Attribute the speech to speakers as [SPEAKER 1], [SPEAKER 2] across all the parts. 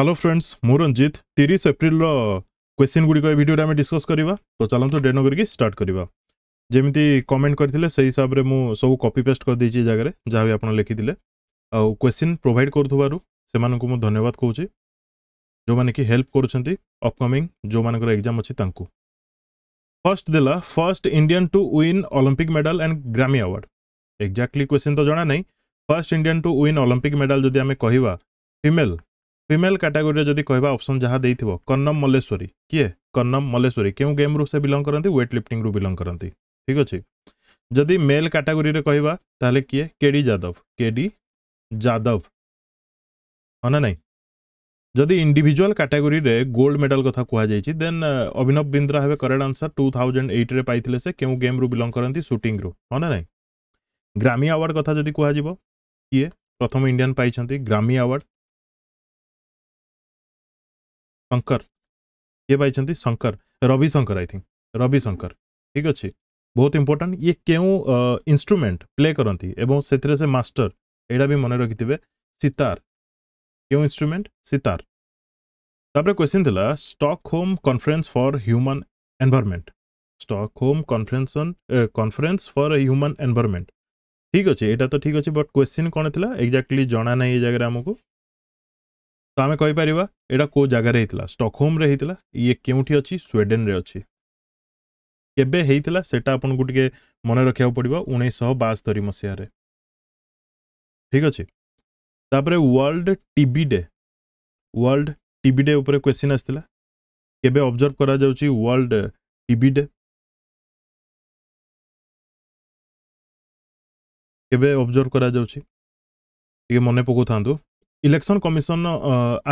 [SPEAKER 1] hello friends ମୁଁ ରଞ୍ଜିତ ତିରିଶ ଏପ୍ରିଲର question ଗୁଡ଼ିକ ଏ ଭିଡ଼ିଓରେ ଆମେ ଡିସ୍କସ୍ କରିବା ତ ଚାଲନ୍ତୁ ଡେନୋ କରିକି ଷ୍ଟାର୍ଟ କରିବା ଯେମିତି କମେଣ୍ଟ କରିଥିଲେ ସେହି ହିସାବରେ ମୁଁ ସବୁ କପି ପେଷ୍ଟ କରିଦେଇଛି ଜାଗାରେ ଯାହା ବି ଆପଣ ଲେଖିଥିଲେ ଆଉ କ୍ୱେଶ୍ଚିନ୍ ପ୍ରୋଭାଇଡ଼ କରୁଥିବାରୁ ସେମାନଙ୍କୁ ମୁଁ ଧନ୍ୟବାଦ କହୁଛି ଯେଉଁମାନେ କି ହେଲ୍ପ କରୁଛନ୍ତି ଅପକମିଂ ଯେଉଁମାନଙ୍କର ଏକ୍ଜାମ୍ ଅଛି ତାଙ୍କୁ ଫର୍ଷ୍ଟ ଦେଲା first Indian to win Olympic medal and Grammy award exactly question ତ ଜଣା ନାହିଁ first Indian to win Olympic medal ଯଦି ଆମେ କହିବା ଫିମେଲ୍ ফিমেল ক্যাটাগোরি যদি কহবা অপসন যা দিয়ে কন্নম মল্লেশ্বରୀ কিয়ে কন্নম মল্লেশ্বରୀ কেউ গেম্রু সে বিলং করতে ওয়েট লিফটিংরু বিলং করতে ঠিক আছে যদি মেল ক্যাটাগোরি কহবা তাহলে কিয়ে কেডি যাদব কেডি যাদব ହଁ ନା ନାହିଁ ଯଦି ଇଣ୍ଡିଭିଜୁଆଲ୍ କାଟାଗୋରୀରେ ଗୋଲ୍ଡ ମେଡାଲ୍ କଥା କୁହାଯାଇଛି ଦେନ୍ ଅଭିନବ ବିନ୍ଦ୍ରା ହେବେ କରେକ୍ଟ ଆନ୍ସର୍ ଟୁ ଥାଉଜେଣ୍ଡ ଏଇଟ୍ରେ ପାଇଥିଲେ ସେ କେଉଁ ଗେମ୍ରୁ ବିଲଙ୍ଗ କରନ୍ତି ସୁଟିଂରୁ ହଁ ନା ନାହିଁ ଗ୍ରାମି ଆୱାର୍ଡ଼ କଥା ଯଦି କୁହାଯିବ କିଏ ପ୍ରଥମ ଇଣ୍ଡିଆନ୍ ପାଇଛନ୍ତି ଗ୍ରାମି ଆୱାର୍ଡ଼ ଶଙ୍କର କିଏ ପାଇଛନ୍ତି ଶଙ୍କର ରବି ଶଙ୍କର ଆଇ ଥିଙ୍କ ରବି ଶଙ୍କର ଠିକ୍ ଅଛି ବହୁତ ଇମ୍ପୋର୍ଟାଣ୍ଟ ଇଏ କେଉଁ ଇନ୍ଷ୍ଟ୍ରୁମେଣ୍ଟ ପ୍ଲେ କରନ୍ତି ଏବଂ ସେଥିରେ ସେ ମାଷ୍ଟର ଏଇଟା ବି ମନେ ରଖିଥିବେ ସିତାର କେଉଁ ଇନ୍ଷ୍ଟ୍ରୁମେଣ୍ଟ ସିତାର ତାପରେ କ୍ୱେଶ୍ଚିନ୍ ଥିଲା Stockholm conference for human environment Stockholm conference conference for human environment ଠିକ୍ ଅଛି ଏଇଟା ତ ଠିକ୍ ଅଛି ବଟ୍ କ୍ୱେଶ୍ଚିନ୍ କ'ଣ ଥିଲା ଏକ୍ଜାକ୍ଟଲି ଜଣା ନାହିଁ ଏ ଜାଗାରେ ଆମକୁ ତ ଆମେ କହିପାରିବା ଏଇଟା କେଉଁ ଜାଗାରେ ହେଇଥିଲା ଷ୍ଟକହୋମ୍ରେ ହେଇଥିଲା ଇଏ କେଉଁଠି ଅଛି ସ୍ୱିଡ଼େନ୍ରେ ଅଛି କେବେ ହେଇଥିଲା ସେଇଟା ଆପଣଙ୍କୁ ଟିକେ ମନେ ରଖିବାକୁ ପଡ଼ିବ ଉଣେଇଶହ ବାସ୍ତରୀ ମସିହାରେ ଠିକ୍ ଅଛି ତାପରେ world TB day world TB day ଉପରେ କ୍ୱେଶ୍ଚିନ୍ ଆସିଥିଲା କେବେ ଅବଜର୍ଭ କରାଯାଉଛି ୱାର୍ଲଡ ଟିବି ଡେ କେବେ ଅବଜର୍ଭ କରାଯାଉଛି ଟିକେ ମନେ ପକାଉଥାନ୍ତୁ election commission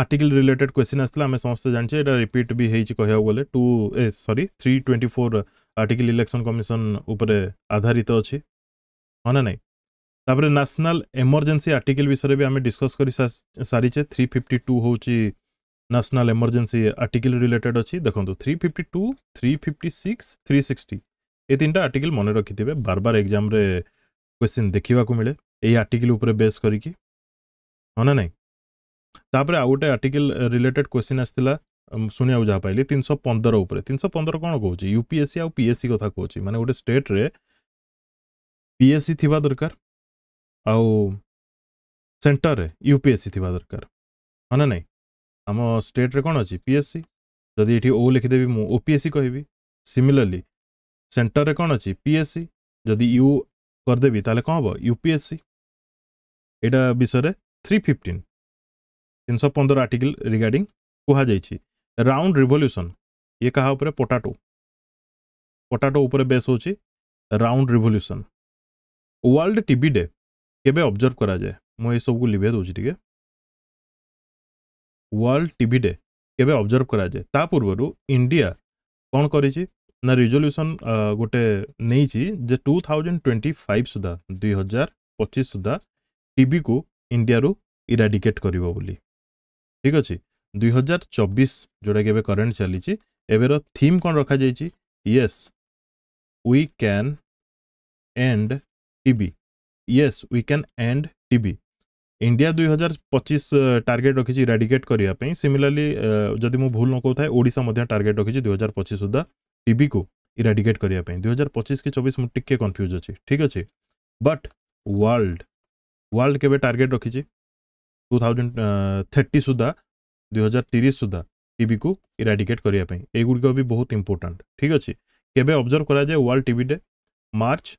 [SPEAKER 1] article related question আসলে আমি সমস্ত জানিছে এটা রিপিট বি হয়েছি কহা গেলে two A sorry three twenty four article election commission উপরে আধারিত অছি ହଁ ନା ନାହିଁ ତାପରେ ନ୍ୟାସନାଲ୍ ଏମର୍ଜେନ୍ସି ଆର୍ଟିକଲ୍ ବିଷୟରେ ବି ଆମେ ଡିସ୍କସ୍ କରି ସାରିଛେ ଥ୍ରୀ ଫିଫ୍ଟି ଟୁ ହେଉଛି ନ୍ୟାସନାଲ୍ ଏମର୍ଜେନ୍ସି ଆର୍ଟିକଲ୍ ରିଲେଟେଡ୍ ଅଛି ଦେଖନ୍ତୁ three fifty two three fifty six three sixty ଏ ତିନିଟା ଆର୍ଟିକଲ୍ ମନେ ରଖିଥିବେ ବାର ବାର ଏକ୍ଜାମ୍ରେ କ୍ୱେଶ୍ଚିନ୍ ଦେଖିବାକୁ ମିଳେ ଏଇ ଆର୍ଟିକଲ୍ ଉପରେ ବେସ୍ କରିକି ହଁ ନା ନାହିଁ ତାପରେ ଆଉ ଗୋଟେ ଆର୍ଟିକଲ ରିଲେଟେଡ୍ କ୍ୱେଶ୍ଚିନ୍ ଆସିଥିଲା ଶୁଣିବାକୁ ଯାହା ପାଇଲି ତିନିଶହ ପନ୍ଦର ଉପରେ ତିନିଶହ ପନ୍ଦର କ'ଣ କହୁଛି ୟୁ ପି ୟୁପିଏସ୍ସି ଆଉ ପିଏସ୍ସି କଥା କହୁଛି ମାନେ ଗୋଟେ ଷ୍ଟେଟ୍ରେ ପିଏସ୍ସି ଥିବା ଦରକାର ଆଉ ସେଣ୍ଟରରେ ୟୁ ପି ଏସ୍ ସି ଥିବା ଦରକାର ହଁ ନା ନାହିଁ ଆମ ଷ୍ଟେଟ୍ରେ କ'ଣ ଅଛି ପି ଏସ୍ ସି ଯଦି ଏଠି ଓ ଲେଖିଦେବି ମୁଁ ଓ ପି ଏସ୍ ସି କହିବି ସିମିଲର୍ଲି ସେଣ୍ଟରରେ କ'ଣ ଅଛି ପି ଏସ୍ ସି ଯଦି ୟୁ କରିଦେବି ତାହେଲେ କ'ଣ ହେବ ୟୁ ପି ଏସ୍ ସି ଏଇଟା ବିଷୟରେ থ্রি ফিফটিন তিনশো পনেরো আর্টিকল রিগার্ডিং কুহযাই রাউন্ড রিভল্ୟୁସନ୍ ଇଏ କାହା ଉପରେ ପଟାଟୋ ପଟାଟୋ ଉପରେ ବେସ୍ ହେଉଛି round revolution world TV day କେବେ ଅବଜର୍ଭ କରାଯାଏ ମୁଁ ଏସବୁକୁ ଲିଭେଇ ଦେଉଛି ଟିକେ ୱାର୍ଲଡ ଟିଭି ଡେ କେବେ ଅବଜର୍ଭ କରାଯାଏ ତା ପୂର୍ବରୁ ଇଣ୍ଡିଆ କ'ଣ କରିଛି ନା ରିଜଲ୍ୟୁସନ୍ ଗୋଟେ ନେଇଛି ଯେ ଟୁ ଥାଉଜେଣ୍ଡ ଟ୍ୱେଣ୍ଟି ଫାଇଭ୍ ସୁଦ୍ଧା ଦୁଇ ହଜାର ପଚିଶ ସୁଦ୍ଧା ଟିଭିକୁ ଇଣ୍ଡିଆରୁ ଇରାଡିକେଟ୍ କରିବ ବୋଲି ଠିକ୍ ଅଛି ଦୁଇ ହଜାର ଚବିଶ ଯେଉଁଟାକି ଏବେ କରେଣ୍ଟ ଚାଲିଛି ଏବେର ଥିମ୍ କ'ଣ ରଖାଯାଇଛି yes we can end TB yes we can end TB India ଦୁଇ ହଜାର ପଚିଶ ଟାର୍ଗେଟ୍ ରଖିଛି ଇରାଡିକେଟ୍ କରିବା ପାଇଁ ସିମିଲାରଲି ଯଦି ମୁଁ ଭୁଲ ନ କହୁଥାଏ ଓଡ଼ିଶା ମଧ୍ୟ ଟାର୍ଗେଟ୍ ରଖିଛି ଦୁଇ ହଜାର ପଚିଶ ସୁଦ୍ଧା ଟିବିକୁ ଇରାଡିକେଟ୍ କରିବା ପାଇଁ ଦୁଇ ହଜାର ପଚିଶ କି ଚବିଶ ମୁଁ ଟିକେ କନଫ୍ୟୁଜ୍ ଅଛି ଠିକ୍ ଅଛି ବଟ୍ ୱାର୍ଲଡ ୱାର୍ଲଡ କେବେ ଟାର୍ଗେଟ୍ ରଖିଛି ଟୁ ଥାଉଜେଣ୍ଡ ଥର୍ଟି ସୁଦ୍ଧା ଦୁଇହଜାର ତିରିଶ ସୁଦ୍ଧା ଟିବିକୁ ଇରାଡିକେଟ୍ କରିବା ପାଇଁ ଏଗୁଡ଼ିକ ବି ବହୁତ ଇମ୍ପୋର୍ଟାଣ୍ଟ ଠିକ୍ ଅଛି କେବେ ଅବଜର୍ଭ କରାଯାଏ world TB day March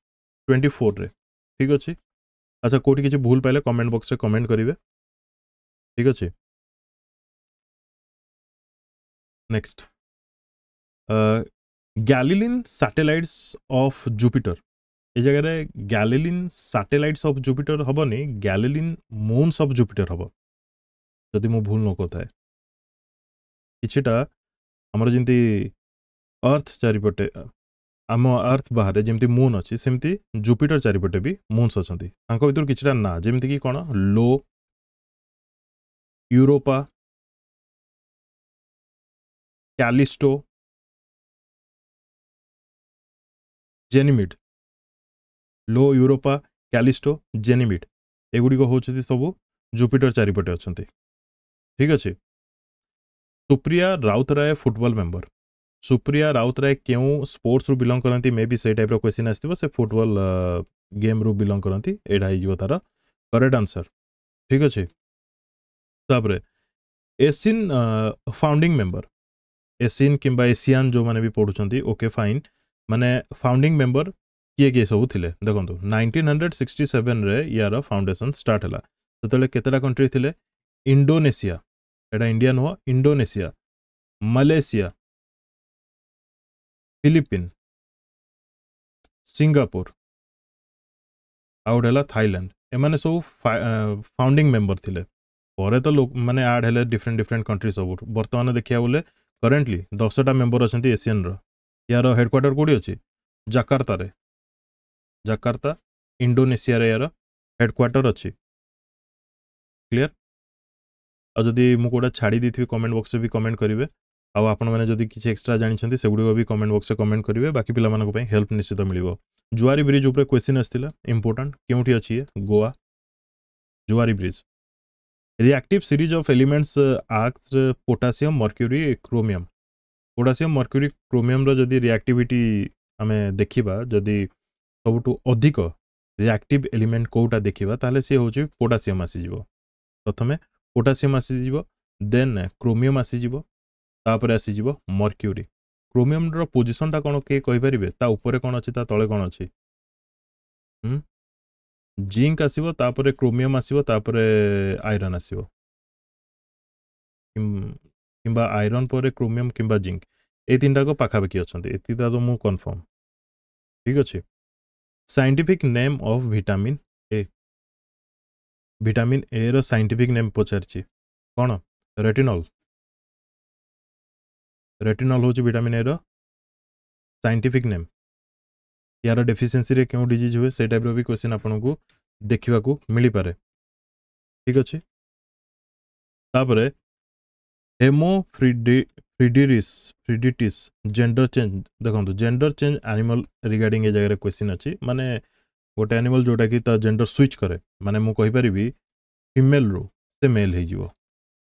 [SPEAKER 1] twenty ଫୋର୍ରେ ଠିକ୍ ଅଛି ଆଚ୍ଛା କେଉଁଠି କିଛି ଭୁଲ ପାଇଲେ କମେଣ୍ଟ ବକ୍ସରେ କମେଣ୍ଟ କରିବେ ଠିକ୍ ଅଛି next Galilean satellites of Jupiter এই ଜାଗାରେ ଗ୍ୟାଲେଲିନ୍ ସାଟେଲାଇଟ୍ସ ଅଫ୍ ଜୁପିଟର ହେବନି ଗ୍ୟାଲେଲିନ୍ ମୁନ୍ସ ଅଫ୍ ଜୁପିଟର ହେବ ଯଦି ମୁଁ ଭୁଲ ନ କହୁଥାଏ କିଛିଟା ଆମର ଯେମିତି ଆର୍ଥ ଚାରିପଟେ ଆମ ଆର୍ଥ ବାହାରେ ଯେମିତି ମୁନ୍ ଅଛି ସେମିତି ଜୁପିଟର ଚାରିପଟେ ବି ମୁନ୍ସ ଅଛନ୍ତି ତାଙ୍କ ଭିତରୁ କିଛିଟା ନାଁ ଯେମିତିକି କ'ଣ ଲୋ ୟୁରୋପା
[SPEAKER 2] କ୍ୟାଲିଷ୍ଟୋ ଜେନିମିଡ୍ ଲୋ ୟୁରୋପା
[SPEAKER 1] କ୍ୟାଲିଷ୍ଟୋ ଜେନିମିଟ୍ ଏଗୁଡ଼ିକ ହେଉଛନ୍ତି ସବୁ ଜୁପିଟର ଚାରିପଟେ ଅଛନ୍ତି ଠିକ୍ ଅଛି ସୁପ୍ରିୟା ରାଉତରାୟ ଫୁଟବଲ୍ ମେମ୍ବର ସୁପ୍ରିୟା ରାଉତରାୟ କେଉଁ ସ୍ପୋର୍ଟସରୁ ବିଲଙ୍ଗ କରନ୍ତି ମେ ବି ସେଇ ଟାଇପ୍ର କ୍ୱେଶ୍ଚିନ୍ ଆସିଥିବ ସେ ଫୁଟବଲ୍ ଗେମ୍ରୁ ବିଲଙ୍ଗ କରନ୍ତି ଏଇଟା ହେଇଯିବ ତା'ର କରେକ୍ଟ ଆନ୍ସର୍ ଠିକ୍ ଅଛି ତାପରେ ଏସିନ୍ ଫାଉଣ୍ଡିଂ ମେମ୍ବର ଏସିନ୍ କିମ୍ବା ଏସିଆନ୍ ଯେଉଁମାନେ ବି ପଢ଼ୁଛନ୍ତି ଓକେ ଫାଇନ୍ ମାନେ ଫାଉଣ୍ଡିଂ ମେମ୍ବର किए किए सब थे देखो तो, नाइंटीन हंड्रेड सिक्सटी सेवेन यार फाउंडेसन स्टार्ट है तो केतटा कंट्री थे इंडोने इंडिया नुह इंडोने मले फिलिपिन सिंगापुर आउटा थाइलैंड एम सब फाउंडिंग मेम्बर थे पर तो लोक मैंने आड है डिफरेन्ट डिफरेन्ट कंट्री सब बर्तमान देखा बोले करेन्टली दसटा मेम्बर अच्छे एसीयन रार हेडक्वाटर कौटी अच्छी जाकर्तार जकार्ता इंडोनेशिया यार हेडक्वार्टर अच्छी क्लियर आदि मुझे छाड़ दे थी कमेंट बक्स भी कमेंट करेंगे आपड़ी किसी एक्सट्रा जानते सेगुड़ भी कमेंट बक्स कमेंट करेंगे बाकी पाला हेल्प निश्चित मिले जुआरी ब्रिज उपर क्वेश्चन आसाला इंपोर्टाट के अच्छी Goa Zuari bridge reactive series of elements आक्स potassium mercury chromium potassium mercury chromium जदि रिएक्टिविटी आम देखा जदि ସବୁଠୁ ଅଧିକ ରିଆକ୍ଟିଭ୍ ଏଲିମେଣ୍ଟ କେଉଁଟା ଦେଖିବା ତାହେଲେ ସିଏ ହେଉଛି ପୋଟାସିୟମ୍ ଆସିଯିବ ପ୍ରଥମେ ପୋଟାସିୟମ୍ ଆସିଯିବ ଦେନ୍ କ୍ରୋମିୟମ୍ ଆସିଯିବ ତାପରେ ଆସିଯିବ ମର୍କ୍ୟୁରି କ୍ରୋମିୟମ୍ର ପୋଜିସନ୍ଟା କ'ଣ କିଏ କହିପାରିବେ ତା ଉପରେ କ'ଣ ଅଛି ତା ତଳେ କ'ଣ ଅଛି ଜିଙ୍କ ଆସିବ ତାପରେ କ୍ରୋମିୟମ୍ ଆସିବ ତାପରେ ଆଇରନ୍ ଆସିବ କିମ୍ବା ଆଇରନ୍ ପରେ କ୍ରୋମିୟମ୍ କିମ୍ବା ଜିଙ୍କ ଏଇ ତିନିଟାକ ପାଖାପାଖି ଅଛନ୍ତି ଏତିକି ତ ମୁଁ କନଫର୍ମ ଠିକ୍ ଅଛି scientific name of vitamin A vitamin ଏର ସାଇଣ୍ଟିଫିକ୍ ନେମ୍ ପଚାରିଛି କ'ଣ ରେଟିନଲ୍ ରେଟିନଲ୍ ହେଉଛି ଭିଟାମିନ୍ ଏର ସାଇଣ୍ଟିଫିକ୍ ନେମ୍ ୟାର ଡେଫିସିଏନ୍ସିରେ କେଉଁ ଡିଜିଜ୍ ହୁଏ ସେଇ ଟାଇପ୍ର ବି କ୍ୱେଶ୍ଚିନ୍ ଆପଣଙ୍କୁ ଦେଖିବାକୁ ମିଳିପାରେ ଠିକ୍ ଅଛି ତାପରେ ହେମୋଫ୍ରିଡି ফ্রিডিরিস ফ্রিডিটিস ଜେଣ୍ଡର ଚେଞ୍ଜ ଦେଖନ୍ତୁ ଜେଣ୍ଡର ଚେଞ୍ଜ ଆନିମଲ୍ ରିଗାର୍ଡ଼ିଂ ଏ ଜାଗାରେ କ୍ୱେଶ୍ଚିନ୍ ଅଛି ମାନେ ଗୋଟେ ଆନିମଲ୍ ଯେଉଁଟାକି ତା ଜେଣ୍ଡର ସୁଇଚ୍ କରେ ମାନେ ମୁଁ କହିପାରିବି ଫିମେଲ୍ରୁ ସେ ମେଲ୍ ହେଇଯିବ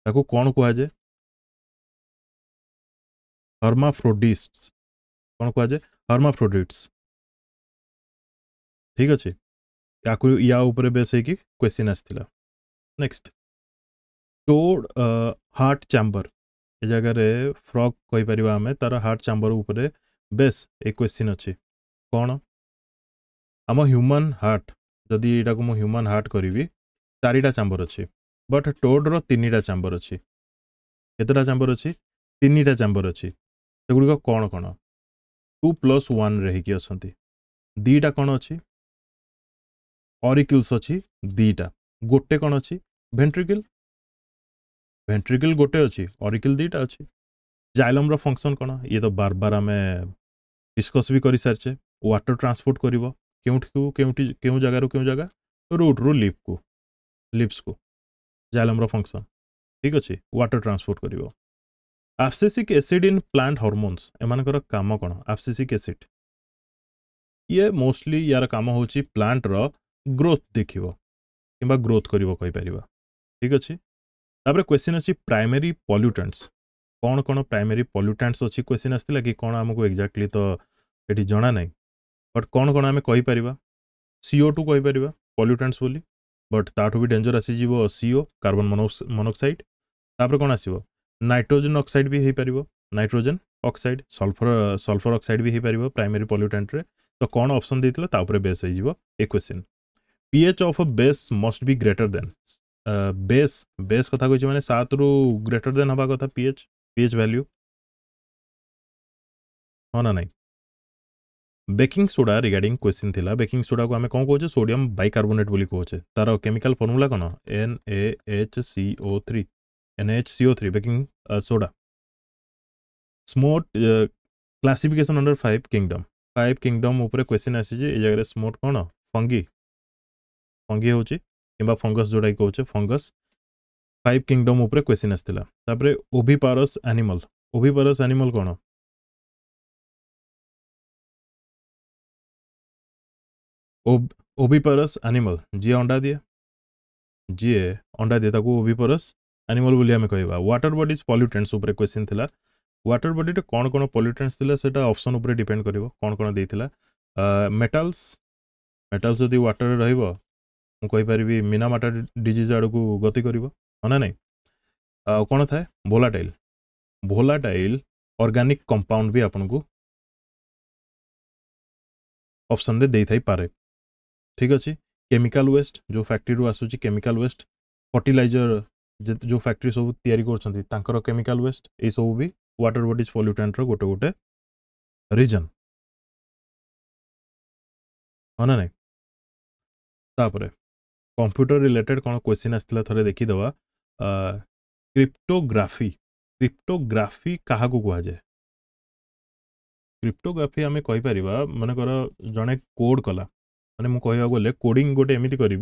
[SPEAKER 1] ତାକୁ
[SPEAKER 2] କ'ଣ କୁହାଯାଏ ହର୍ମାଫ୍ରୋଡିସ୍ କ'ଣ କୁହାଯାଏ ହର୍ମାଫ୍ରୋଡିଟ୍ସ ଠିକ୍ ଅଛି ୟାକୁ
[SPEAKER 1] ୟା ଉପରେ ବେସ୍ ହେଇକି କ୍ୱେଶ୍ଚିନ୍ ଆସିଥିଲା ନେକ୍ସଟ ଟୋଡ୍ ହାର୍ଟ ଚାମ୍ବର ଏ ଜାଗାରେ ଫ୍ରକ୍ କହିପାରିବା ଆମେ ତା'ର ହାର୍ଟ ଚାମ୍ବର ଉପରେ ବେସ୍ ଏ କ୍ୱେଶ୍ଚିନ୍ ଅଛି କ'ଣ ଆମ ହ୍ୟୁମାନ୍ ହାର୍ଟ ଯଦି ଏଇଟାକୁ ମୁଁ ହ୍ୟୁମାନ୍ ହାର୍ଟ କରିବି ଚାରିଟା ଚାମ୍ବର ଅଛି ବଟ୍ ଟୋଡ଼୍ର ତିନିଟା ଚାମ୍ବର ଅଛି କେତେଟା ଚାମ୍ବର ଅଛି ତିନିଟା ଚାମ୍ବର ଅଛି ସେଗୁଡ଼ିକ କ'ଣ କ'ଣ ଟୁ ପ୍ଲସ୍ ୱାନ୍ରେ ହେଇକି ଅଛନ୍ତି ଦୁଇଟା କ'ଣ ଅଛି ଅରିକିଲ୍ସ ଅଛି ଦୁଇଟା ଗୋଟେ କ'ଣ ଅଛି ଭେଣ୍ଟ୍ରିକିଲ୍ ভেন্ট্রিকল গোটে অছি অরিকল দুইটা অছি জাইলমর ফংশন কোণ ইয়ে তো বারবার আমি ডিসকস বি করে সারিছে ওয়াটর ট্রান্সপোর্ট করব কেউঠি কেউঠি কেউ জায়গার কেউ জায়গা রুট রু লিপ কু লিপস কু জাইলমর ফংশন ঠিক আছে ওয়াটর ট্রান্সপোর্ট করব abscisic acid in plant hormones এমানকর কাম কোণ আফসেসিক এসিড ইয়ে মোস্টলি ইয়ার কাম হচ্ছে প্লান্টর গ্রোথ দেখব কিংবা গ্রোথ করব কইপার ঠিক আছে ତାପରେ କ୍ୱେଶ୍ଚିନ୍ ଅଛି ପ୍ରାଇମେରୀ ପଲ୍ୟୁଟାଣ୍ଟସ୍ କ'ଣ କ'ଣ ପ୍ରାଇମେରୀ ପଲ୍ୟୁଟାଣ୍ଟସ୍ ଅଛି କ୍ୱେଶ୍ଚିନ୍ ଆସିଥିଲା କି କ'ଣ ଆମକୁ ଏକ୍ଜାକ୍ଟଲି ତ ଏଠି ଜଣା ନାହିଁ ବଟ୍ କ'ଣ କ'ଣ ଆମେ କହିପାରିବା ସିଓ ଟୁ କହିପାରିବା ପଲ୍ୟୁଟାଣ୍ଟସ୍ ବୋଲି ବଟ୍ ତାଠୁ ବି ଡେଞ୍ଜର ଆସିଯିବ ସିଓ କାର୍ବନ୍ ମନୋକ୍ସାଇଡ୍ ତାପରେ କ'ଣ ଆସିବ ନାଇଟ୍ରୋଜେନ୍ ଅକ୍ସାଇଡ୍ ବି ହେଇପାରିବ nitrogen oxide sulphur sulphur oxide ବି ହେଇପାରିବ ପ୍ରାଇମେରୀ ପଲ୍ୟୁଟାଣ୍ଟରେ ତ କ'ଣ ଅପସନ୍ ଦେଇଥିଲା ତା ଉପରେ ବେସ୍ ହେଇଯିବ ଏ question P H of base must be greater than base base कथा कह मैंने रु ग्रेटर देन हवा कथा पीएच पीएच वैल्यू हाँ ना नहीं बेकिंग सोडा रिगार्डिंग क्वेश्चन थिला बेकिंग सोडा को आम कौन कहे सोडियम बाइकार्बोनेट बोली कहे तार केमिकल फर्मूला कौन N A H C O three N H C O three baking soda स्मोट classification under five kingdom five kingdom ऊपर क्वेश्चन आसी जगह स्मोट कौन फंगी फंगी हूँ କିମ୍ବା ଫଙ୍ଗସ୍ ଯେଉଁଟାକି କହୁଛେ ଫଙ୍ଗସ୍ ଫାଇଭ୍ କିଙ୍ଗଡମ୍ ଉପରେ କ୍ୱେଶ୍ଚିନ୍ ଆସିଥିଲା ତାପରେ ଓଭିପାରସ୍ ଆନିମଲ୍ ଓଭିପାରସ୍ ଆନିମଲ୍ କ'ଣ
[SPEAKER 2] ଓଭିପାରସ୍ ଆନିମଲ୍
[SPEAKER 1] ଯିଏ ଅଣ୍ଡା ଦିଏ ଯିଏ ଅଣ୍ଡା ଦିଏ ତାକୁ ଓଭିପାରସ୍ ଆନିମଲ୍ ବୋଲି ଆମେ କହିବା ୱାଟର ବଡିଜ୍ ପଲ୍ୟୁଟେଣ୍ଟସ୍ ଉପରେ କ୍ୱେଶ୍ଚିନ୍ ଥିଲା ୱାଟର ବଡିରେ କ'ଣ କ'ଣ ପଲ୍ୟୁଟେଣ୍ଟସ୍ ଥିଲା ସେଇଟା ଅପସନ୍ ଉପରେ ଡିପେଣ୍ଡ କରିବ କ'ଣ କ'ଣ ଦେଇଥିଲା ମେଟାଲ୍ସ ମେଟାଲ୍ସ ଯଦି ୱାଟରରେ ରହିବ ମୁଁ କହିପାରିବି ମିନାମାଟା ଡିଜିଜ୍ ଆଡ଼କୁ ଗତି କରିବ ହଁ ନା ନାହିଁ ଆଉ କ'ଣ ଥାଏ ଭୋଲାଟାଇଲ୍ ଭୋଲାଟାଇଲ୍ ଅର୍ଗାନିକ୍ କମ୍ପାଉଣ୍ଡ ବି ଆପଣଙ୍କୁ ଅପସନ୍ରେ ଦେଇଥାଇପାରେ ଠିକ୍ ଅଛି କେମିକାଲ୍ ୱେଷ୍ଟ ଯେଉଁ ଫ୍ୟାକ୍ଟ୍ରିରୁ ଆସୁଛି କେମିକାଲ୍ ୱେଷ୍ଟ ଫର୍ଟିଲାଇଜର୍ ଯେଉଁ ଫ୍ୟାକ୍ଟ୍ରି ସବୁ ତିଆରି କରୁଛନ୍ତି ତାଙ୍କର କେମିକାଲ୍ ୱେଷ୍ଟ ଏଇସବୁ ବି ୱାଟର ବଡ଼ିଜ୍ ପଲ୍ୟୁଟାଣ୍ଟର ଗୋଟେ ଗୋଟେ
[SPEAKER 2] ରିଜନ୍ ହଁ ନା ନାହିଁ
[SPEAKER 1] ତାପରେ कंप्यूटर रिलेटेड कौन क्वेश्चन आसला थे देखीद क्रिप्टोग्राफी क्रिप्टोग्राफी क्या कहा जाए क्रिप्टोग्राफी आम कहीपर मन कर जड़े कोड कला मैंने मुझे कहवाक गले कोडिंग गोटे एमती करी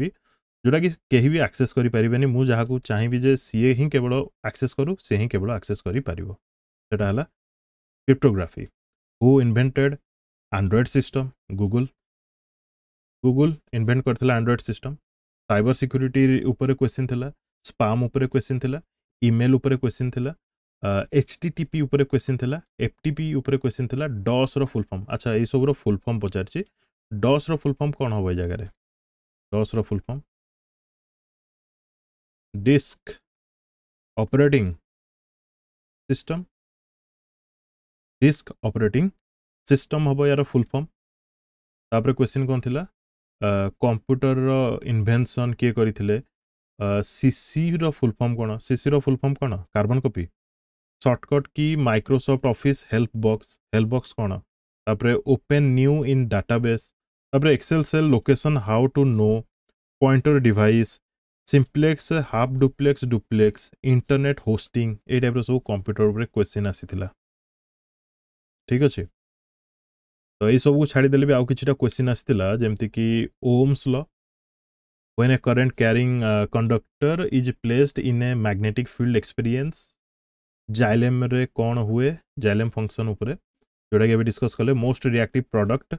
[SPEAKER 1] जोटा कि कहीं भी आक्से करें मुझे जहाँ को चाहे सीए ही केवल आक्से करूँ सी ही केवल आक्से करटा है क्रिप्टोग्राफी हु इनभेटेड आंड्रयड सिम गुगुल गुगुल इनभेट कर आंड्रयड सिम ସାଇବର ସିକ୍ୟୁରିଟି ଉପରେ କ୍ୱେଶ୍ଚିନ୍ ଥିଲା ସ୍ପାମ୍ ଉପରେ କ୍ୱେଶ୍ଚିନ୍ ଥିଲା ଇମେଲ୍ ଉପରେ କ୍ୱେଶ୍ଚିନ୍ ଥିଲା ଏଚ୍ ଟି ଟି ପି ଉପରେ କ୍ୱେଶ୍ଚିନ୍ ଥିଲା ଏଫ୍ ଟି ପି ଉପରେ କ୍ୱେଶ୍ଚିନ୍ ଥିଲା ଡସ୍ର ଫୁଲ୍ଫର୍ମ ଆଚ୍ଛା ଏଇସବୁର ଫୁଲ୍ଫର୍ମ ପଚାରିଛି ଡସ୍ର ଫୁଲ୍ଫର୍ମ କ'ଣ ହେବ ଏ ଜାଗାରେ ଡସ୍ର ଫୁଲ୍ଫର୍ମ disk operating
[SPEAKER 2] system disk operating
[SPEAKER 1] system ହେବ ଏହାର ଫୁଲ୍ଫର୍ମ ତାପରେ କ୍ୱେଶ୍ଚିନ୍ କ'ଣ ଥିଲା କମ୍ପ୍ୟୁଟରର ଇନଭେନସନ୍ କିଏ କରିଥିଲେ ସିସିର ଫୁଲ୍ ଫର୍ମ କ'ଣ ସିସିର ଫୁଲ୍ ଫର୍ମ କ'ଣ carbon copy shortcut key Microsoft Office help box help box କ'ଣ ତାପରେ ଓପେନ୍ ନ୍ୟୁ ଇନ୍ ଡାଟାବେସ୍ ତାପରେ Excel cell location how to know pointer device simplex half duplex duplex internet hosting ଏଇ ଟାଇପ୍ର ସବୁ computer ଉପରେ question ଆସିଥିଲା ଠିକ୍ ଅଛି ତ ଏଇସବୁକୁ ଛାଡ଼ିଦେଲେ ବି ଆଉ କିଛିଟା କ୍ୱେଶ୍ଚିନ୍ ଆସିଥିଲା ଯେମିତିକି Ohm's law when a current carrying conductor is placed in a magnetic field experience ଜାଇଲେମ୍ରେ କ'ଣ ହୁଏ ଜାଇଲେମ୍ ଫଙ୍କସନ୍ ଉପରେ ଯେଉଁଟାକି ଏବେ ଡିସ୍କସ୍ କଲେ most reactive product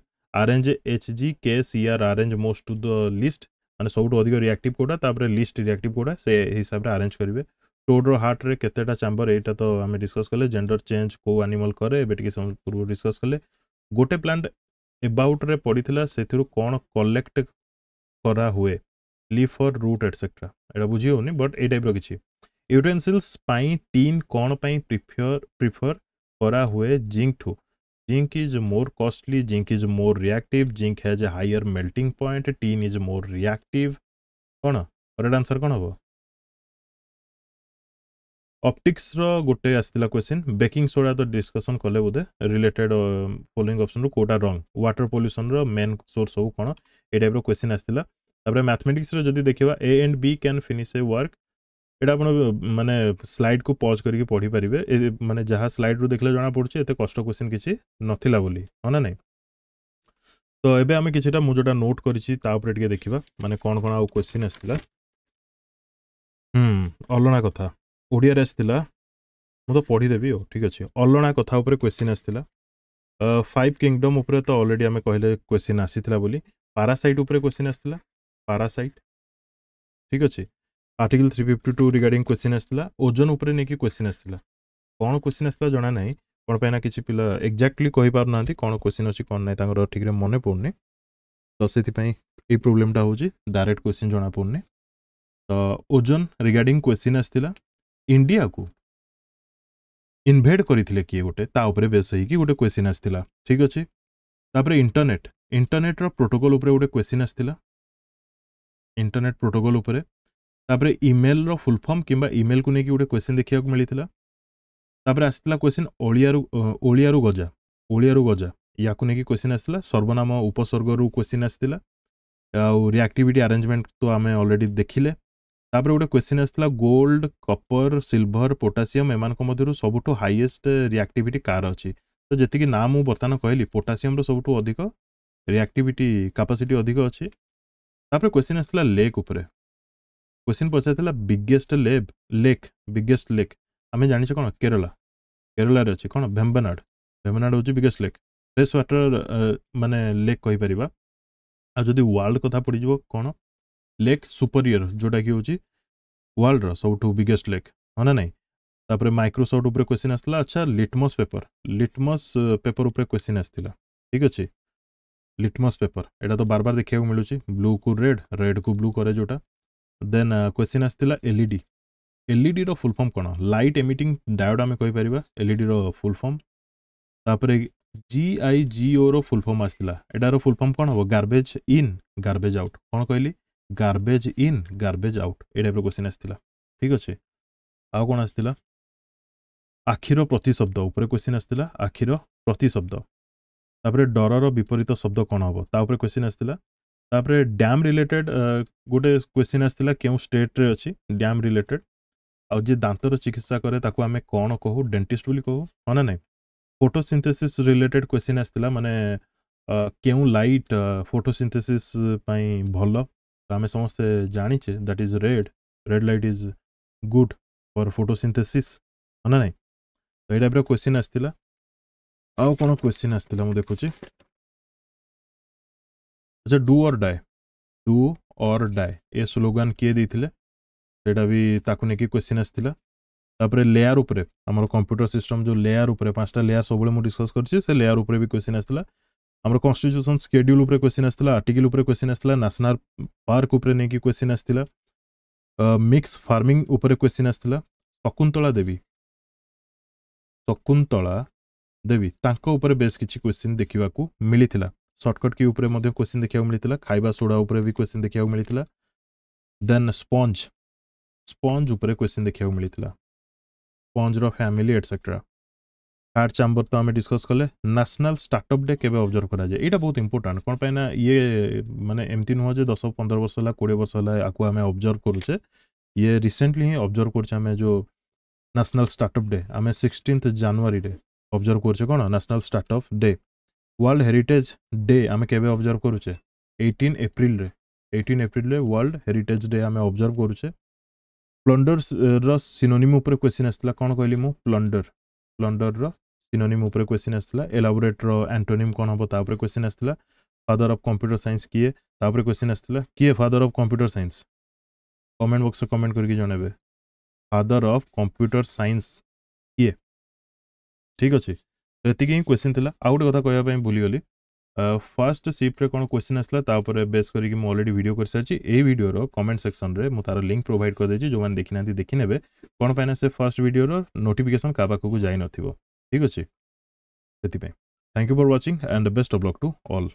[SPEAKER 1] arrange H G K C R arrange most to the list ମାନେ ସବୁଠୁ ଅଧିକ ରିଆକ୍ଟିଭ୍ କେଉଁଟା ତାପରେ ଲିଷ୍ଟ ରିଆକ୍ଟିଭ୍ କେଉଁଟା ସେ ହିସାବରେ ଆରେଞ୍ଜ କରିବେ ଟୋଡ଼୍ର ହାର୍ଟରେ କେତେଟା ଚାମ୍ବର ଏଇଟା ତ ଆମେ ଡିସ୍କସ୍ କଲେ ଜେଣ୍ଡର ଚେଞ୍ଜ କେଉଁ ଆନିମଲ୍ କରେ ଏବେ ଟିକେ ପୂର୍ବରୁ ଡିସ୍କସ୍ କଲେ ଗୋଟେ ପ୍ଲାଣ୍ଟ ଏବାଉଟ୍ରେ ପଡ଼ିଥିଲା ସେଥିରୁ କ'ଣ କଲେକ୍ଟ କରାହୁଏ ଲିଫ୍ ଫର୍ ରୁଟ୍ ଏଟସେଟ୍ରା ଏଇଟା ବୁଝି ହେଉନି ବଟ୍ ଏଇ ଟାଇପ୍ର କିଛି ୟୁଟେନ୍ସିଲ୍ସ ପାଇଁ ଟିନ୍ କ'ଣ ପାଇଁ ପ୍ରିଫର ପ୍ରିଫର କରାହୁଏ ଜିଙ୍କଠୁ zinc is more costly zinc is more reactive zinc has a higher melting point tin is more reactive କ'ଣ କରେକ୍ଟ ଆନ୍ସର୍ କ'ଣ ହେବ ଅପ୍ଟିକ୍ସର ଗୋଟେ ଆସିଥିଲା କ୍ୱେଶ୍ଚିନ୍ ବେକିଂ ସୋଡ଼ା ତ ଡିସ୍କସନ୍ କଲେ ବୋଧେ ରିଲେଟେଡ୍ ପୋଲିଂ ଅପସନ୍ରୁ କେଉଁଟା ରଙ୍ଗ ୱାଟର ପଲ୍ୟୁସନ୍ର ମେନ୍ ସୋର୍ସ ସବୁ କ'ଣ ଏଇ ଟାଇପ୍ର କ୍ୱେଶ୍ଚିନ୍ ଆସିଥିଲା ତାପରେ ମ୍ୟାଥମେଟିକ୍ସରେ ଯଦି ଦେଖିବା A and B can finish a work ଏଇଟା ଆପଣ ମାନେ ସ୍ଲାଇଡ଼୍କୁ ପଜ୍ କରିକି ପଢ଼ିପାରିବେ ମାନେ ଯାହା ସ୍ଲାଇଡ଼୍ରୁ ଦେଖିଲେ ଜଣାପଡ଼ୁଛି ଏତେ କଷ୍ଟ କ୍ୱେଶ୍ଚିନ୍ କିଛି ନଥିଲା ବୋଲି ହଁ ନା ନାହିଁ ତ ଏବେ ଆମେ କିଛିଟା ମୁଁ ଯେଉଁଟା ନୋଟ୍ କରିଛି ତା ଉପରେ ଟିକେ ଦେଖିବା ମାନେ କ'ଣ କ'ଣ ଆଉ କ୍ୱେଶ୍ଚିନ୍ ଆସିଥିଲା ହୁଁ ଅଲଣା କଥା ଓଡ଼ିଆରେ ଆସିଥିଲା ମୁଁ ତ ପଢ଼ିଦେବି ଆଉ ଠିକ୍ ଅଛି ଅଲଣା କଥା ଉପରେ କ୍ୱେଶ୍ଚିନ୍ ଆସିଥିଲା ଫାଇଭ୍ କିଙ୍ଗଡ଼ମ୍ ଉପରେ ତ ଅଲରେଡ଼ି ଆମେ କହିଲେ କ୍ୱେଶ୍ଚିନ୍ ଆସିଥିଲା ବୋଲି ପାରାସାଇଟ୍ ଉପରେ କ୍ୱେଶ୍ଚିନ୍ ଆସିଥିଲା ପାରାସାଇଟ୍ ଠିକ୍ ଅଛି article three fifty two regarding question ଆସିଥିଲା ଓଜନ ଉପରେ ନେଇକି କ୍ୱେଶ୍ଚିନ୍ ଆସିଥିଲା କ'ଣ କ୍ୱେଶ୍ଚିନ୍ ଆସିଥିଲା ଜଣା ନାହିଁ କ'ଣ ପାଇଁନା କିଛି ପିଲା ଏକ୍ଜାକ୍ଟଲି କହିପାରୁନାହାନ୍ତି କ'ଣ କ୍ୱେଶ୍ଚିନ୍ ଅଛି କ'ଣ ନାହିଁ ତାଙ୍କର ଠିକ୍ରେ ମନେ ପଡ଼ୁନି ତ ସେଥିପାଇଁ ଏଇ ପ୍ରୋବ୍ଲେମ୍ଟା ହେଉଛି ଡାଇରେକ୍ଟ କ୍ୱେଶ୍ଚିନ୍ ଜଣାପଡ଼ୁନି ତ ଓଜନ ରିଗାର୍ଡ଼ିଂ କ୍ୱେଶ୍ଚିନ୍ ଆସିଥିଲା ଇଣ୍ଡିଆକୁ ଇନଭେଟ୍ କରିଥିଲେ କିଏ ଗୋଟେ ତା ଉପରେ ବେଶ ହେଇକି ଗୋଟେ କ୍ୱେଶ୍ଚିନ୍ ଆସିଥିଲା ଠିକ୍ ଅଛି ତାପରେ ଇଣ୍ଟରନେଟ୍ ଇଣ୍ଟରନେଟ୍ର ପ୍ରୋଟୋକଲ୍ ଉପରେ ଗୋଟେ କ୍ୱେଶ୍ଚିନ୍ ଆସିଥିଲା ଇଣ୍ଟରନେଟ୍ ପ୍ରୋଟୋକଲ୍ ଉପରେ ତାପରେ ଇମେଲ୍ର ଫୁଲ୍ ଫର୍ମ କିମ୍ବା ଇମେଲ୍କୁ ନେଇକି ଗୋଟେ କ୍ୱେଶ୍ଚିନ୍ ଦେଖିବାକୁ ମିଳିଥିଲା ତାପରେ ଆସିଥିଲା କ୍ୱେଶ୍ଚିନ୍ ଓଳିଆରୁ ଓଳିଆରୁ ଗଜା ଓଳିଆରୁ ଗଜା ୟାକୁ ନେଇକି କ୍ୱେଶ୍ଚିନ୍ ଆସିଥିଲା ସର୍ବନାମ ଉପସର୍ଗରୁ କ୍ୱେଶ୍ଚିନ୍ ଆସିଥିଲା ଆଉ ରିଆକ୍ଟିଭିଟି ଆରେଞ୍ଜମେଣ୍ଟ ତ ଆମେ ଅଲରେଡ଼ି ଦେଖିଲେ ତାପରେ ଗୋଟେ କ୍ୱେଶ୍ଚିନ୍ ଆସିଥିଲା ଗୋଲ୍ଡ କପର ସିଲଭର ପୋଟାସିୟମ୍ ଏମାନଙ୍କ ମଧ୍ୟରୁ ସବୁଠୁ ହାଇଏଷ୍ଟ ରିଆକ୍ଟିଭିଟି କାହାର ଅଛି ତ ଯେତିକି ନାଁ ମୁଁ ବର୍ତ୍ତମାନ କହିଲି ପୋଟାସିୟମ୍ର ସବୁଠୁ ଅଧିକ ରିଆକ୍ଟିଭିଟି କାପାସିଟି ଅଧିକ ଅଛି ତାପରେ କ୍ୱେଶ୍ଚିନ୍ ଆସିଥିଲା ଲେକ୍ ଉପରେ କ୍ୱେଶ୍ଚିନ୍ ପଚାରିଥିଲା ବିଗେଷ୍ଟ ଲେବ୍ ଲେକ୍ ବିଗେଷ୍ଟ ଲେକ୍ ଆମେ ଜାଣିଛେ କ'ଣ କେରଲା କେରଲାରେ ଅଛି କ'ଣ ଭେମ୍ବନାଡ଼ ଭେମ୍ବନାଡ଼ ହେଉଛି ବିଗେଷ୍ଟ ଲେକ୍ ଫ୍ରେଶ୍ ୱାଟର ମାନେ ଲେକ୍ କହିପାରିବା ଆଉ ଯଦି ୱାର୍ଲଡ଼ କଥା ପଡ଼ିଯିବ କ'ଣ ଲେକ୍ ସୁପରିୟର ଯେଉଁଟାକି ହେଉଛି ୱାର୍ଲଡର ସବୁଠୁ ବିଗେଷ୍ଟ ଲେକ୍ ହଁ ନା ନାହିଁ ତାପରେ ମାଇକ୍ରୋସଫ୍ଟ ଉପରେ କ୍ୱେଶ୍ଚିନ୍ ଆସିଥିଲା ଆଚ୍ଛା ଲିଟମସ୍ ପେପର ଲିଟମସ୍ ପେପର ଉପରେ କ୍ୱେଶ୍ଚିନ୍ ଆସିଥିଲା ଠିକ୍ ଅଛି ଲିଟମସ୍ ପେପର ଏଇଟା ତ ବାର ବାର ଦେଖିବାକୁ ମିଳୁଛି ବ୍ଲୁକୁ ରେଡ୍ ରେଡ୍କୁ ବ୍ଲୁ କରେ ଯେଉଁଟା ଦେନ୍ କ୍ୱେଶ୍ଚିନ୍ ଆସିଥିଲା ଏଲ୍ଇଡି ଏଲ୍ଇଡିର ଫୁଲ୍ ଫର୍ମ କ'ଣ ଲାଇଟ୍ ଏମିଟିଂ ଡାୟୋଡ୍ ଆମେ କହିପାରିବା ଏଲ୍ଇଡିର ଫୁଲ୍ ଫର୍ମ ତାପରେ ଜି ଆଇ ଜି ଓର ଫୁଲ୍ ଫର୍ମ ଆସିଥିଲା ଏଟାର ଫୁଲ୍ ଫର୍ମ କ'ଣ ହେବ ଗାର୍ବେଜ୍ ଇନ୍ ଗାର୍ବେଜ୍ ଆଉଟ୍ କ'ଣ କହିଲି ଗାର୍ବେଜ୍ ଇନ୍ ଗାର୍ବେଜ୍ ଆଉଟ୍ ଏଇ ଟାଇପ୍ର କ୍ୱେଶ୍ଚିନ୍ ଆସିଥିଲା ଠିକ୍ ଅଛି ଆଉ କ'ଣ ଆସିଥିଲା ଆଖିର ପ୍ରତିଶବ୍ଦ ଉପରେ କ୍ୱେଶ୍ଚିନ୍ ଆସିଥିଲା ଆଖିର ପ୍ରତିଶବ୍ଦ ତାପରେ ଡରର ବିପରୀତ ଶବ୍ଦ କ'ଣ ହେବ ତା ଉପରେ କ୍ୱେଶ୍ଚିନ୍ ଆସିଥିଲା ତାପରେ ଡ୍ୟାମ୍ ରିଲେଟେଡ୍ ଗୋଟେ କ୍ୱେଶ୍ଚିନ୍ ଆସିଥିଲା କେଉଁ ଷ୍ଟେଟ୍ରେ ଅଛି ଡ୍ୟାମ୍ ରିଲେଟେଡ୍ ଆଉ ଯିଏ ଦାନ୍ତର ଚିକିତ୍ସା କରେ ତାକୁ ଆମେ କ'ଣ କହୁ ଡେଣ୍ଟିଷ୍ଟ ବୋଲି କହୁ ହଁ ନା ନାହିଁ ଫଟୋସିନ୍ଥେସିସ୍ ରିଲେଟେଡ୍ କ୍ୱେଶ୍ଚିନ୍ ଆସିଥିଲା ମାନେ କେଉଁ ଲାଇଟ୍ ଫଟୋସିନ୍ଥେସିସ୍ ପାଇଁ ଭଲ तो आम समस्ते जाचे that is red red light is good for photo photosynthesis मना ना तो ये टाइप रोश्चि आसाला आउ कौन क्वेश्चन आसाला मुझे देखुची अच्छा do or die do or die ये स्लोगान किए देटा भी ताकू नहीं क्वेश्चन आसला तापर लेयार उपर आम कंप्यूटर सिस्टम जो लेयार उपर पांचटा लेयार सब डिस्कस कर लेयार उपर भी क्वेश्चन आसाला आमर कन्स्टिट्यूशन स्केड्यूल क्वेश्चन आसाला आर्टिकल क्वेश्चन आसाला नाशनाल पार्क उपरे क्वेश्चन आसाला मिक्स फार्मिंग क्वेश्चन आसाला शकुंतला देवी शकुंतला देवी तर बेस किसी क्वेश्चन देखा मिले सर्टकट की क्वेश्चन देखा मिले खावा सोडा भी क्वेश्चन देखा मिले देन स्पंज स्पंज उपर क्वेश्चन देखा स्पंज स्पंजर फैमिली एटसेट्रा থার্ড চাম্বর তো আমি ডিসকস কলে ন্যাশনাল স্টার্টঅপ ডে কেবে অবজর্ভ করা যায় এটা বহুত ইম্পর্টাট কোণ পাই না ইয়ে মানে এমতি নুহ যে দশ পনেরো বর্ষ হল কোড়িয়ে বর্ষ হল আকু আমি অবজর্ভ করুছে ইয়ে রিসেন্টলি হি অবজর্ভ করছে আমি যে ন্যাশনাল স্টার্টঅপ ডে আমি সিক্সটিন্থ জানুয়ারি ডে অবজর্ভ করছে কোণ national startup day world heritage day আমি কেবে অবজর্ভ করুছে এইটিন এপ্রিলে এইটিন এপ্রিলে ওয়ার্ল্ড হেরিটেজ ডে আমি অবজর্ভ করুছে ପ୍ଲଣ୍ଡର୍ର ସିନୋନିମ୍ ଉପରେ କ୍ୱେଶ୍ଚିନ୍ ଆସିଥିଲା କ'ଣ କହିଲି ମୁଁ ପ୍ଲଣ୍ଡର୍ ପ୍ଲଣ୍ଡର୍ର ସିନୋନିମ୍ ଉପରେ କ୍ୱେଶ୍ଚିନ୍ ଆସିଥିଲା ଏଲାବୋରେଟ୍ର ଆଣ୍ଟୋନିମ୍ କ'ଣ ହେବ ତା ଉପରେ କ୍ୱେଶ୍ଚିନ୍ ଆସିଥିଲା ଫାଦର ଅଫ୍ କମ୍ପ୍ୟୁଟର ସାଇନ୍ସ କିଏ ତାପରେ କ୍ୱେଶ୍ଚିନ୍ ଆସିଥିଲା କିଏ father of computer science comment ବକ୍ସରେ କମେଣ୍ଟ କରିକି ଜଣେଇବେ ଫାଦର ଅଫ୍ କମ୍ପ୍ୟୁଟର ସାଇନ୍ସ କିଏ ଠିକ୍ ଅଛି ଏତିକି ହିଁ କ୍ୱେଶ୍ଚିନ୍ ଥିଲା ଆଉ ଗୋଟେ କଥା କହିବା ପାଇଁ ଭୁଲିଗଲି ଫାର୍ଷ୍ଟ ସିଫ୍ଟରେ କ'ଣ କ୍ୱେଶ୍ଚିନ୍ ଆସିଲା ତାପରେ ବେସ୍ କରିକି ମୁଁ ଅଲରେଡ଼ି ଭିଡ଼ିଓ କରିସାରିଛି ଏଇ ଭିଡ଼ିଓର କମେଣ୍ଟ ସେକ୍ସନରେ ମୁଁ ତାର ଲିଙ୍କ୍ ପ୍ରୋଭାଇଡ଼ କରିଦେଇଛି ଯେଉଁମାନେ ଦେଖିନାହାନ୍ତି ଦେଖିନେବେ କ'ଣ ପାଇଁନା ସେ ଫାର୍ଷ୍ଟ ଭିଡ଼ିଓର ନୋଟିଫିକେସନ୍ କାହା ପାଖକୁ ଯାଇନଥିବ ଠିକ୍ ଅଛି ସେଥିପାଇଁ thank you for watching
[SPEAKER 2] and best of luck to all